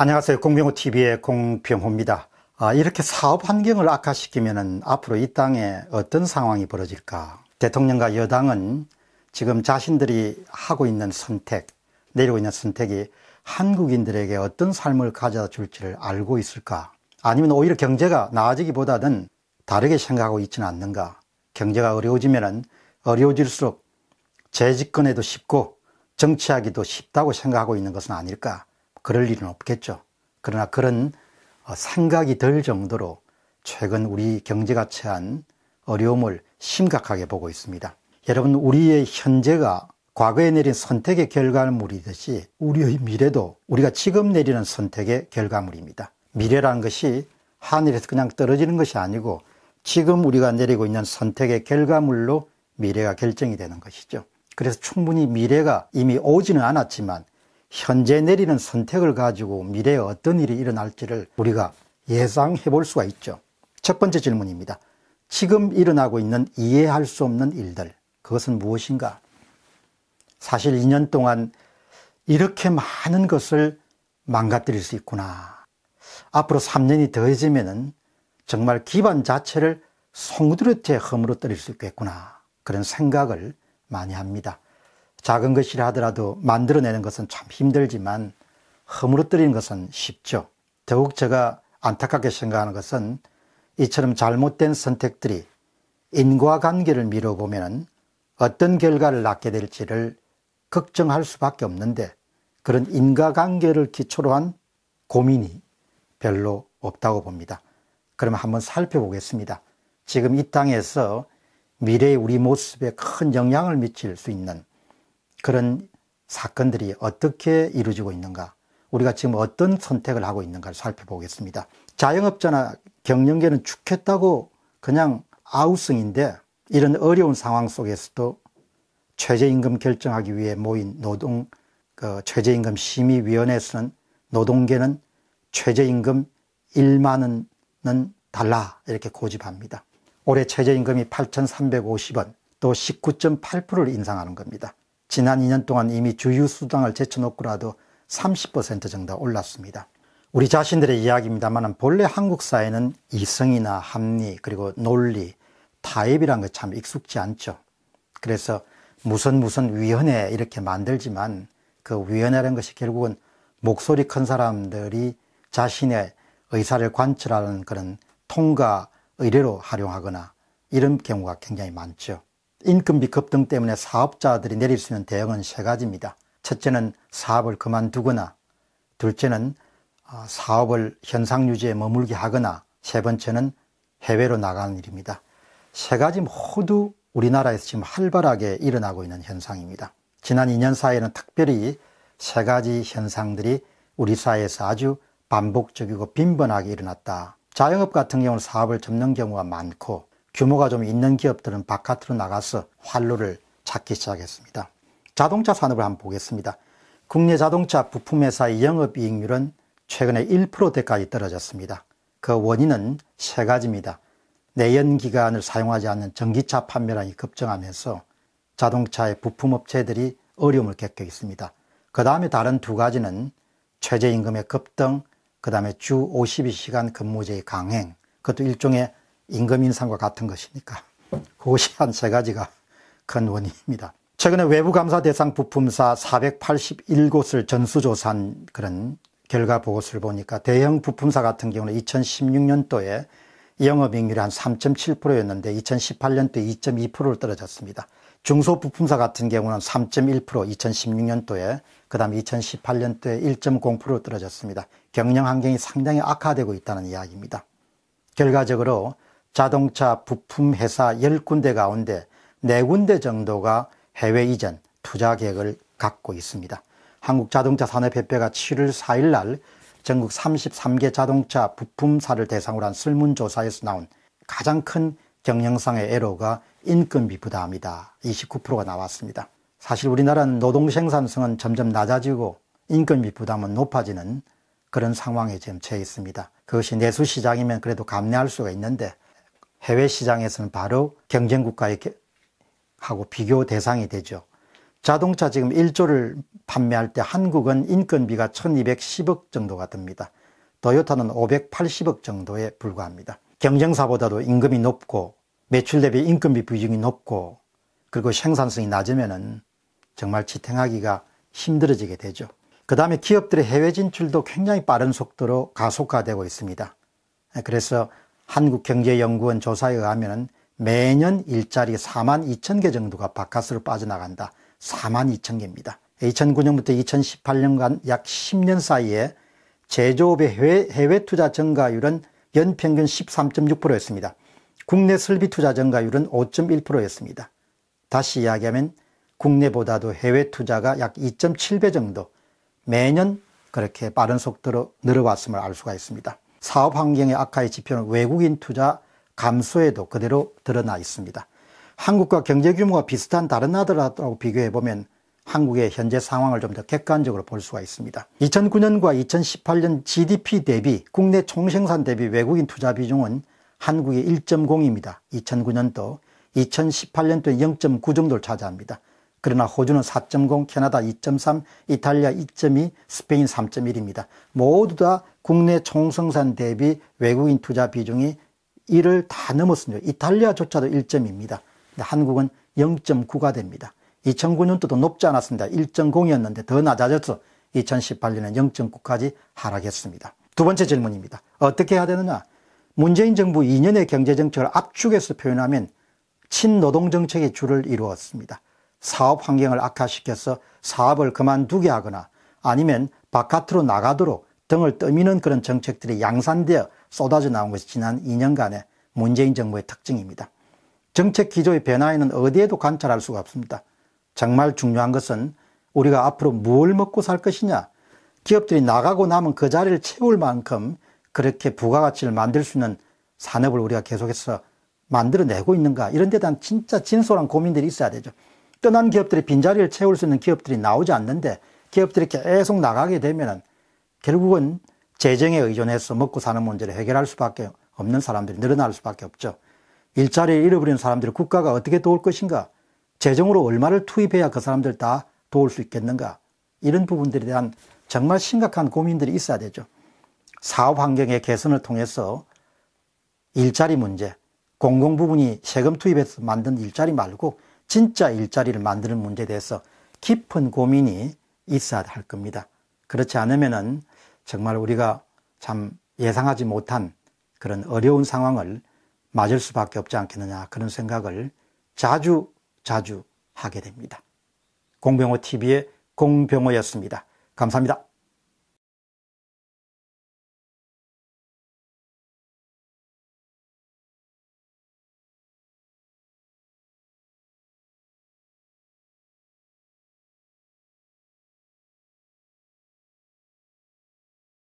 안녕하세요. 공병호TV의 공병호입니다. 아, 이렇게 사업 환경을 악화시키면 앞으로 이 땅에 어떤 상황이 벌어질까? 대통령과 여당은 지금 자신들이 하고 있는 선택, 내리고 있는 선택이 한국인들에게 어떤 삶을 가져다 줄지를 알고 있을까? 아니면 오히려 경제가 나아지기보다는 다르게 생각하고 있지는 않는가? 경제가 어려워지면 어려워질수록 재집권에도 쉽고 정치하기도 쉽다고 생각하고 있는 것은 아닐까? 그럴 일은 없겠죠. 그러나 그런 어, 생각이 들 정도로 최근 우리 경제가 처한 어려움을 심각하게 보고 있습니다. 여러분, 우리의 현재가 과거에 내린 선택의 결과물이듯이 우리의 미래도 우리가 지금 내리는 선택의 결과물입니다. 미래란 것이 하늘에서 그냥 떨어지는 것이 아니고 지금 우리가 내리고 있는 선택의 결과물로 미래가 결정이 되는 것이죠. 그래서 충분히 미래가 이미 오지는 않았지만 현재 내리는 선택을 가지고 미래에 어떤 일이 일어날지를 우리가 예상해 볼 수가 있죠. 첫 번째 질문입니다. 지금 일어나고 있는 이해할 수 없는 일들, 그것은 무엇인가? 사실 2년 동안 이렇게 많은 것을 망가뜨릴 수 있구나. 앞으로 3년이 더해지면 정말 기반 자체를 송두리째 허물어뜨릴 수 있겠구나. 그런 생각을 많이 합니다. 작은 것이라 하더라도 만들어내는 것은 참 힘들지만 허물어뜨리는 것은 쉽죠. 더욱 제가 안타깝게 생각하는 것은 이처럼 잘못된 선택들이 인과관계를 미뤄보면 어떤 결과를 낳게 될지를 걱정할 수밖에 없는데 그런 인과관계를 기초로 한 고민이 별로 없다고 봅니다. 그럼 한번 살펴보겠습니다. 지금 이 땅에서 미래의 우리 모습에 큰 영향을 미칠 수 있는 그런 사건들이 어떻게 이루어지고 있는가, 우리가 지금 어떤 선택을 하고 있는가를 살펴보겠습니다. 자영업자나 경영계는 죽겠다고 그냥 아우성인데 이런 어려운 상황 속에서도 최저임금 결정하기 위해 모인 노동 그 최저임금 심의위원회에서는 노동계는 최저임금 1만 원은 달라 이렇게 고집합니다. 올해 최저임금이 8,350원 또 19.8%를 인상하는 겁니다. 지난 2년 동안 이미 주유수당을 제쳐놓고라도 30% 정도 올랐습니다. 우리 자신들의 이야기입니다만 본래 한국 사회는 이성이나 합리 그리고 논리 타협이란 것참 익숙지 않죠. 그래서 무슨 무슨 위원회 이렇게 만들지만 그 위원회라는 것이 결국은 목소리 큰 사람들이 자신의 의사를 관철하는 그런 통과 의뢰로 활용하거나 이런 경우가 굉장히 많죠. 인건비 급등 때문에 사업자들이 내릴 수 있는 대응은 세 가지입니다. 첫째는 사업을 그만두거나 둘째는 아, 사업을 현상 유지에 머물게 하거나 세 번째는 해외로 나가는 일입니다. 세 가지 모두 우리나라에서 지금 활발하게 일어나고 있는 현상입니다. 지난 2년 사이에는 특별히 세 가지 현상들이 우리 사회에서 아주 반복적이고 빈번하게 일어났다. 자영업 같은 경우는 사업을 접는 경우가 많고 규모가 좀 있는 기업들은 바깥으로 나가서 활로를 찾기 시작했습니다. 자동차 산업을 한번 보겠습니다. 국내 자동차 부품회사의 영업이익률은 최근에 1%대까지 떨어졌습니다. 그 원인은 세 가지입니다. 내연기관을 사용하지 않는 전기차 판매량이 급증하면서 자동차의 부품업체들이 어려움을 겪고 있습니다. 그 다음에 다른 두 가지는 최저임금의 급등, 그 다음에 주 52시간 근무제의 강행, 그것도 일종의 임금 인상과 같은 것입니까 그것이 한 세 가지가 큰 원인입니다. 최근에 외부감사 대상 부품사 481곳을 전수조사한 그런 결과 보고서를 보니까 대형 부품사 같은 경우는 2016년도에 영업이익률이 한 3.7%였는데 2018년도에 2.2%로 떨어졌습니다. 중소부품사 같은 경우는 3.1% 2016년도에 그 다음에 2018년도에 1.0%로 떨어졌습니다. 경영 환경이 상당히 악화되고 있다는 이야기입니다. 결과적으로 자동차 부품 회사 10군데 가운데 4군데 정도가 해외 이전 투자 계획을 갖고 있습니다. 한국자동차산업협회가 7월 4일 날 전국 33개 자동차 부품사를 대상으로 한 설문조사에서 나온 가장 큰 경영상의 애로가 인건비 부담이다. 29%가 나왔습니다. 사실 우리나라는 노동 생산성은 점점 낮아지고 인건비 부담은 높아지는 그런 상황에 지금 처해 있습니다. 그것이 내수 시장이면 그래도 감내할 수가 있는데 해외 시장에서는 바로 경쟁국가의 하고 비교 대상이 되죠. 자동차 지금 1조를 판매할 때 한국은 인건비가 1210억 정도가 듭니다. 도요타는 580억 정도에 불과합니다. 경쟁사보다도 임금이 높고 매출 대비 인건비 비중이 높고 그리고 생산성이 낮으면 정말 지탱하기가 힘들어지게 되죠. 그 다음에 기업들의 해외 진출도 굉장히 빠른 속도로 가속화되고 있습니다. 그래서 한국경제연구원 조사에 의하면 매년 일자리 4만 2천 개 정도가 바깥으로 빠져나간다. 4만 2천 개입니다. 2009년부터 2018년간 약 10년 사이에 제조업의 해외, 해외 투자 증가율은 연평균 13.6%였습니다. 국내 설비 투자 증가율은 5.1%였습니다. 다시 이야기하면 국내보다도 해외 투자가 약 2.7배 정도 매년 그렇게 빠른 속도로 늘어왔음을 알 수가 있습니다. 사업 환경의 악화의 지표는 외국인 투자 감소에도 그대로 드러나 있습니다. 한국과 경제 규모가 비슷한 다른 나라들하고 비교해 보면 한국의 현재 상황을 좀 더 객관적으로 볼 수가 있습니다. 2009년과 2018년 GDP 대비 국내 총생산 대비 외국인 투자 비중은 한국의 1.0입니다. 2009년도, 2018년도에 0.9 정도를 차지합니다. 그러나 호주는 4.0, 캐나다 2.3, 이탈리아 2.2, 스페인 3.1입니다. 모두 다 국내 총성산 대비 외국인 투자 비중이 1을 다 넘었습니다. 이탈리아조차도 1점입니다. 한국은 0.9가 됩니다. 2009년도도 높지 않았습니다. 1.0이었는데 더 낮아져서 2 0 1 8년에 0.9까지 하락했습니다. 두 번째 질문입니다. 어떻게 해야 되느냐? 문재인 정부 2년의 경제정책을 압축해서 표현하면 친노동정책의 주를 이루었습니다. 사업 환경을 악화시켜서 사업을 그만두게 하거나 아니면 바깥으로 나가도록 등을 떠미는 그런 정책들이 양산되어 쏟아져 나온 것이 지난 2년간의 문재인 정부의 특징입니다. 정책 기조의 변화에는 어디에도 관찰할 수가 없습니다. 정말 중요한 것은 우리가 앞으로 뭘 먹고 살 것이냐 기업들이 나가고 남은 그 자리를 채울 만큼 그렇게 부가가치를 만들 수 있는 산업을 우리가 계속해서 만들어내고 있는가 이런 데 대한 진짜 진솔한 고민들이 있어야 되죠. 떠난 기업들이 빈자리를 채울 수 있는 기업들이 나오지 않는데 기업들이 계속 나가게 되면 결국은 재정에 의존해서 먹고 사는 문제를 해결할 수밖에 없는 사람들이 늘어날 수밖에 없죠. 일자리를 잃어버리는 사람들을 국가가 어떻게 도울 것인가? 재정으로 얼마를 투입해야 그 사람들 다 도울 수 있겠는가? 이런 부분들에 대한 정말 심각한 고민들이 있어야 되죠. 사업 환경의 개선을 통해서 일자리 문제, 공공 부분이 세금 투입해서 만든 일자리 말고 진짜 일자리를 만드는 문제에 대해서 깊은 고민이 있어야 할 겁니다. 그렇지 않으면은 정말 우리가 참 예상하지 못한 그런 어려운 상황을 맞을 수밖에 없지 않겠느냐 그런 생각을 자주 자주 하게 됩니다. 공병호 TV의 공병호였습니다. 감사합니다.